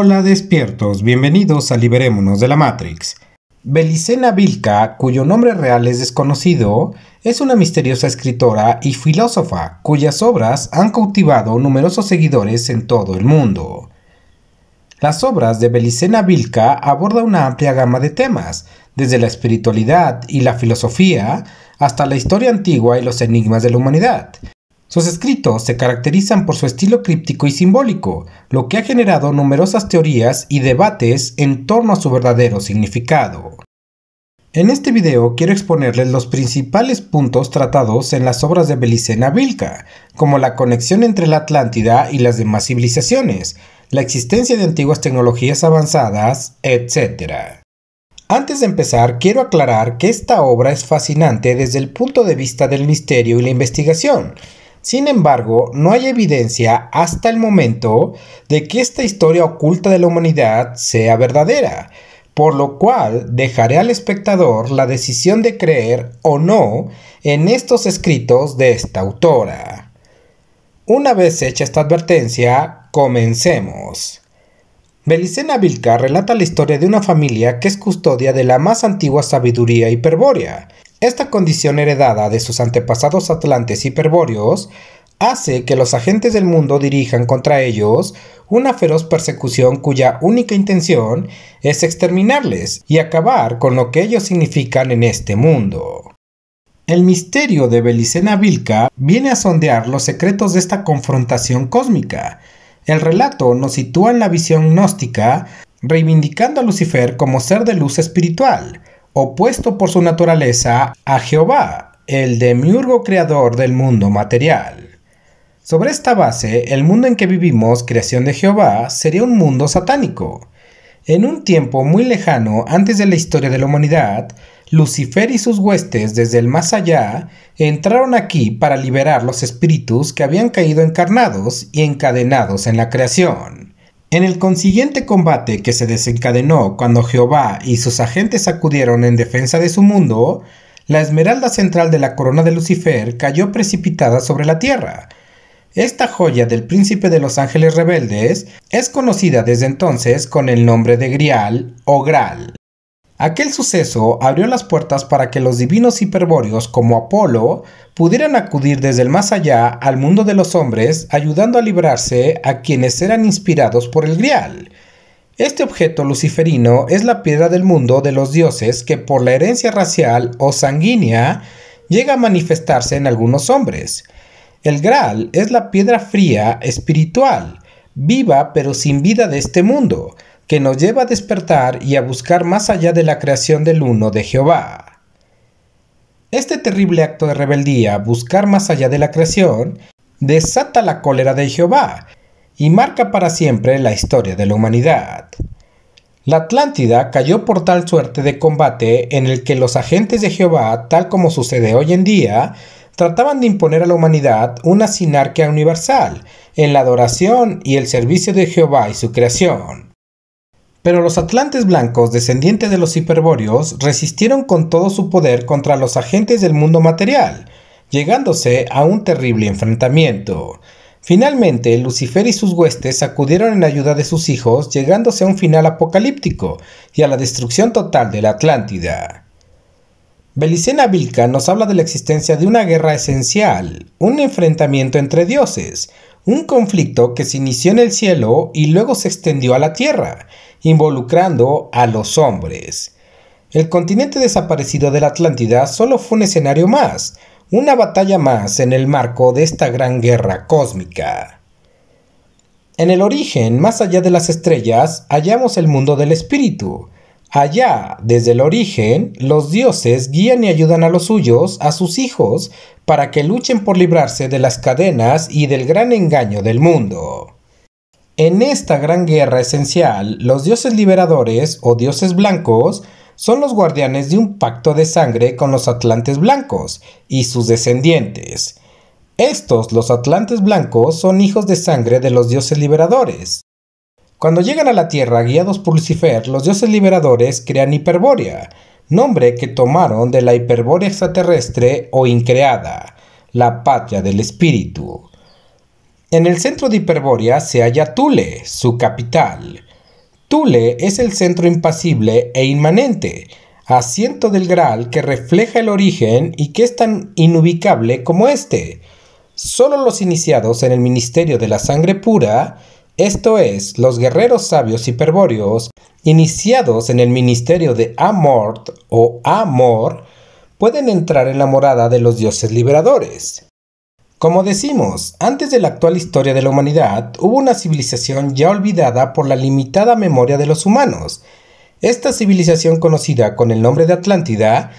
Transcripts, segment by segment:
Hola despiertos, bienvenidos a Liberémonos de la Matrix. Belicena Vilca, cuyo nombre real es desconocido, es una misteriosa escritora y filósofa cuyas obras han cautivado numerosos seguidores en todo el mundo. Las obras de Belicena Vilca abordan una amplia gama de temas, desde la espiritualidad y la filosofía hasta la historia antigua y los enigmas de la humanidad, sus escritos se caracterizan por su estilo críptico y simbólico, lo que ha generado numerosas teorías y debates en torno a su verdadero significado. En este video quiero exponerles los principales puntos tratados en las obras de Belicena Vilca, como la conexión entre la Atlántida y las demás civilizaciones, la existencia de antiguas tecnologías avanzadas, etc. Antes de empezar, quiero aclarar que esta obra es fascinante desde el punto de vista del misterio y la investigación, sin embargo, no hay evidencia hasta el momento de que esta historia oculta de la humanidad sea verdadera, por lo cual dejaré al espectador la decisión de creer o no en estos escritos de esta autora. Una vez hecha esta advertencia, comencemos. Belicena Vilca relata la historia de una familia que es custodia de la más antigua sabiduría hiperbórea, esta condición heredada de sus antepasados atlantes hiperbóreos hace que los agentes del mundo dirijan contra ellos una feroz persecución cuya única intención es exterminarles y acabar con lo que ellos significan en este mundo. El misterio de Belicena Vilca viene a sondear los secretos de esta confrontación cósmica. El relato nos sitúa en la visión gnóstica, reivindicando a Lucifer como ser de luz espiritual, opuesto por su naturaleza a Jehová, el demiurgo creador del mundo material. Sobre esta base, el mundo en que vivimos, creación de Jehová, sería un mundo satánico. En un tiempo muy lejano antes de la historia de la humanidad, Lucifer y sus huestes desde el más allá entraron aquí para liberar los espíritus que habían caído encarnados y encadenados en la creación. En el consiguiente combate que se desencadenó cuando Jehová y sus agentes acudieron en defensa de su mundo, la esmeralda central de la corona de Lucifer cayó precipitada sobre la tierra. Esta joya del príncipe de los ángeles rebeldes es conocida desde entonces con el nombre de Grial o Graal. Aquel suceso abrió las puertas para que los divinos hiperbóreos como Apolo pudieran acudir desde el más allá al mundo de los hombres, ayudando a librarse a quienes eran inspirados por el Grial. Este objeto luciferino es la piedra del mundo de los dioses que por la herencia racial o sanguínea llega a manifestarse en algunos hombres. El Graal es la piedra fría espiritual, viva pero sin vida de este mundo, que nos lleva a despertar y a buscar más allá de la creación del uno de Jehová. Este terrible acto de rebeldía, buscar más allá de la creación, desata la cólera de Jehová y marca para siempre la historia de la humanidad. La Atlántida cayó por tal suerte de combate en el que los agentes de Jehová, tal como sucede hoy en día, trataban de imponer a la humanidad una sinarquía universal en la adoración y el servicio de Jehová y su creación. Pero los atlantes blancos, descendientes de los hiperbóreos, resistieron con todo su poder contra los agentes del mundo material, llegándose a un terrible enfrentamiento. Finalmente, Lucifer y sus huestes acudieron en ayuda de sus hijos, llegándose a un final apocalíptico y a la destrucción total de la Atlántida. Belicena Vilca nos habla de la existencia de una guerra esencial, un enfrentamiento entre dioses, un conflicto que se inició en el cielo y luego se extendió a la tierra, involucrando a los hombres. El continente desaparecido de la Atlántida solo fue un escenario más, una batalla más en el marco de esta gran guerra cósmica. En el origen, más allá de las estrellas, hallamos el mundo del espíritu, Allá, desde el origen, los dioses guían y ayudan a los suyos, a sus hijos, para que luchen por librarse de las cadenas y del gran engaño del mundo. En esta gran guerra esencial, los dioses liberadores o dioses blancos son los guardianes de un pacto de sangre con los atlantes blancos y sus descendientes. Estos, los atlantes blancos, son hijos de sangre de los dioses liberadores, cuando llegan a la Tierra guiados por Lucifer, los dioses liberadores crean Hiperbórea, nombre que tomaron de la Hiperbórea extraterrestre o increada, la patria del espíritu. En el centro de Hiperbórea se halla Tule, su capital. Tule es el centro impasible e inmanente, asiento del Graal que refleja el origen y que es tan inubicable como este. Solo los iniciados en el ministerio de la sangre pura esto es, los guerreros sabios hiperbóreos, iniciados en el ministerio de Amort o Amor, pueden entrar en la morada de los dioses liberadores. Como decimos, antes de la actual historia de la humanidad hubo una civilización ya olvidada por la limitada memoria de los humanos. Esta civilización conocida con el nombre de Atlántida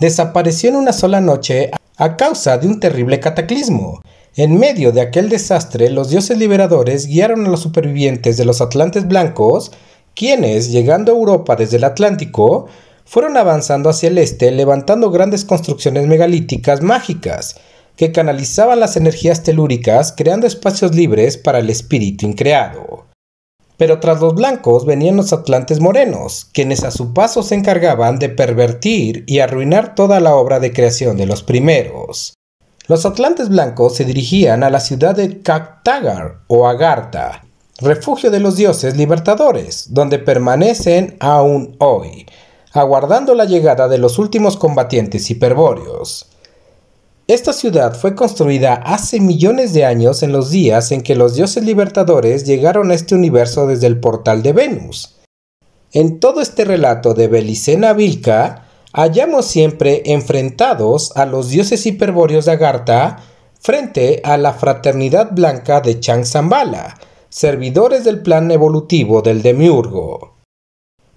desapareció en una sola noche a causa de un terrible cataclismo, en medio de aquel desastre, los dioses liberadores guiaron a los supervivientes de los Atlantes Blancos, quienes, llegando a Europa desde el Atlántico, fueron avanzando hacia el este, levantando grandes construcciones megalíticas mágicas, que canalizaban las energías telúricas, creando espacios libres para el espíritu increado. Pero tras los blancos venían los atlantes morenos, quienes a su paso se encargaban de pervertir y arruinar toda la obra de creación de los primeros. Los atlantes blancos se dirigían a la ciudad de Cactagar o Agartha, refugio de los dioses libertadores, donde permanecen aún hoy, aguardando la llegada de los últimos combatientes hiperbóreos. Esta ciudad fue construida hace millones de años en los días en que los dioses libertadores llegaron a este universo desde el portal de Venus. En todo este relato de Belicena Vilca, hallamos siempre enfrentados a los dioses hiperbóreos de Agartha frente a la fraternidad blanca de Chang Zambala, servidores del plan evolutivo del demiurgo.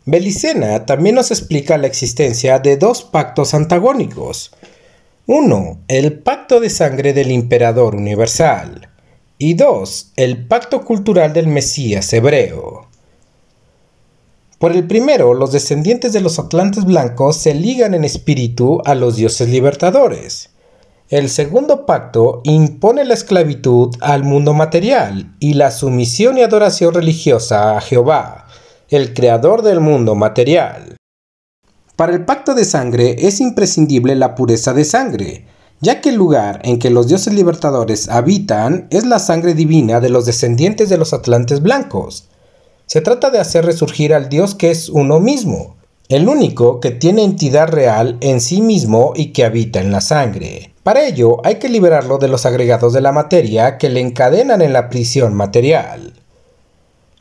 Belicena también nos explica la existencia de dos pactos antagónicos. Uno, el pacto de sangre del emperador universal. Y dos, el pacto cultural del Mesías hebreo. Por el primero, los descendientes de los Atlantes blancos se ligan en espíritu a los dioses libertadores. El segundo pacto impone la esclavitud al mundo material y la sumisión y adoración religiosa a Jehová, el creador del mundo material. Para el pacto de sangre es imprescindible la pureza de sangre, ya que el lugar en que los dioses libertadores habitan es la sangre divina de los descendientes de los Atlantes blancos, se trata de hacer resurgir al Dios que es uno mismo, el único que tiene entidad real en sí mismo y que habita en la sangre. Para ello hay que liberarlo de los agregados de la materia que le encadenan en la prisión material.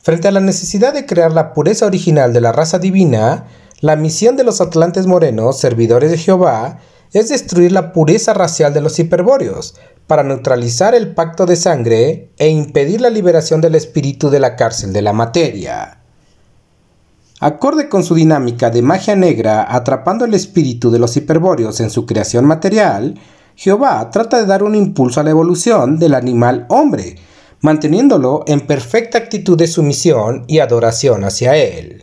Frente a la necesidad de crear la pureza original de la raza divina, la misión de los atlantes morenos, servidores de Jehová, es destruir la pureza racial de los hiperbóreos, para neutralizar el pacto de sangre e impedir la liberación del espíritu de la cárcel de la materia. Acorde con su dinámica de magia negra atrapando el espíritu de los hiperbóreos en su creación material, Jehová trata de dar un impulso a la evolución del animal hombre, manteniéndolo en perfecta actitud de sumisión y adoración hacia él.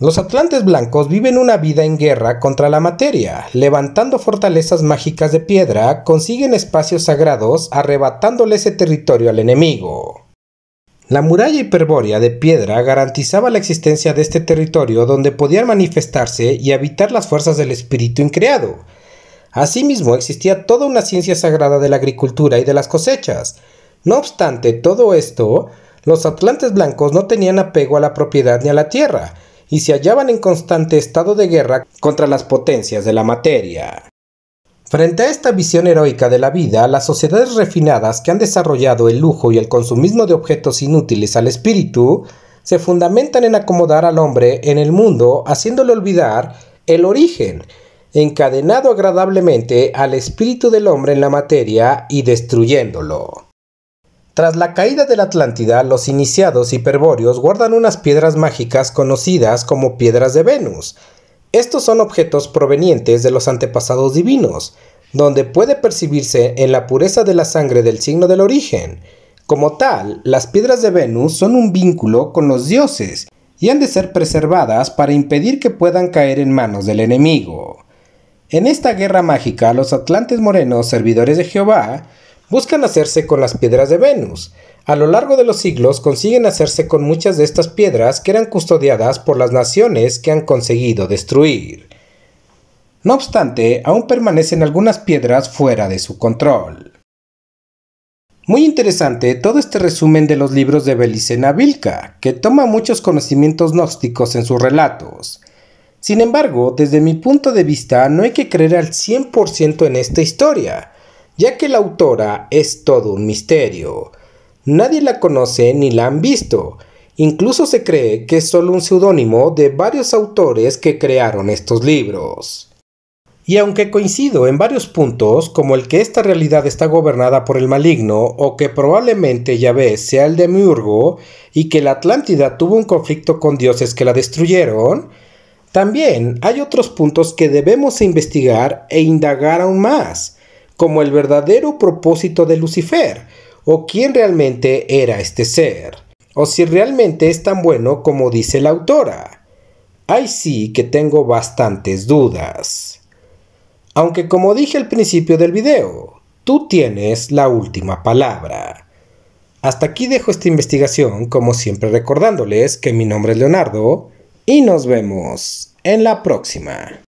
Los atlantes blancos viven una vida en guerra contra la materia, levantando fortalezas mágicas de piedra, consiguen espacios sagrados, arrebatándole ese territorio al enemigo. La muralla hiperbórea de piedra garantizaba la existencia de este territorio donde podían manifestarse y habitar las fuerzas del espíritu increado. Asimismo, existía toda una ciencia sagrada de la agricultura y de las cosechas. No obstante todo esto, los atlantes blancos no tenían apego a la propiedad ni a la tierra, y se hallaban en constante estado de guerra contra las potencias de la materia. Frente a esta visión heroica de la vida, las sociedades refinadas que han desarrollado el lujo y el consumismo de objetos inútiles al espíritu se fundamentan en acomodar al hombre en el mundo, haciéndole olvidar el origen, encadenado agradablemente al espíritu del hombre en la materia y destruyéndolo. Tras la caída de la Atlántida, los iniciados hiperbóreos guardan unas piedras mágicas conocidas como piedras de Venus. Estos son objetos provenientes de los antepasados divinos, donde puede percibirse en la pureza de la sangre del signo del origen. Como tal, las piedras de Venus son un vínculo con los dioses y han de ser preservadas para impedir que puedan caer en manos del enemigo. En esta guerra mágica, los atlantes morenos, servidores de Jehová, buscan hacerse con las piedras de Venus. A lo largo de los siglos consiguen hacerse con muchas de estas piedras que eran custodiadas por las naciones que han conseguido destruir. No obstante, aún permanecen algunas piedras fuera de su control. Muy interesante todo este resumen de los libros de Belicena Vilca, que toma muchos conocimientos gnósticos en sus relatos. Sin embargo, desde mi punto de vista, no hay que creer al 100% en esta historia, ya que la autora es todo un misterio. Nadie la conoce ni la han visto. Incluso se cree que es solo un seudónimo de varios autores que crearon estos libros. Y aunque coincido en varios puntos, como el que esta realidad está gobernada por el maligno o que probablemente Yahvé sea el de demiurgo y que la Atlántida tuvo un conflicto con dioses que la destruyeron, también hay otros puntos que debemos investigar e indagar aún más, como el verdadero propósito de Lucifer, o quién realmente era este ser, o si realmente es tan bueno como dice la autora. Ahí sí que tengo bastantes dudas. Aunque como dije al principio del video, tú tienes la última palabra. Hasta aquí dejo esta investigación, como siempre recordándoles que mi nombre es Leonardo, y nos vemos en la próxima.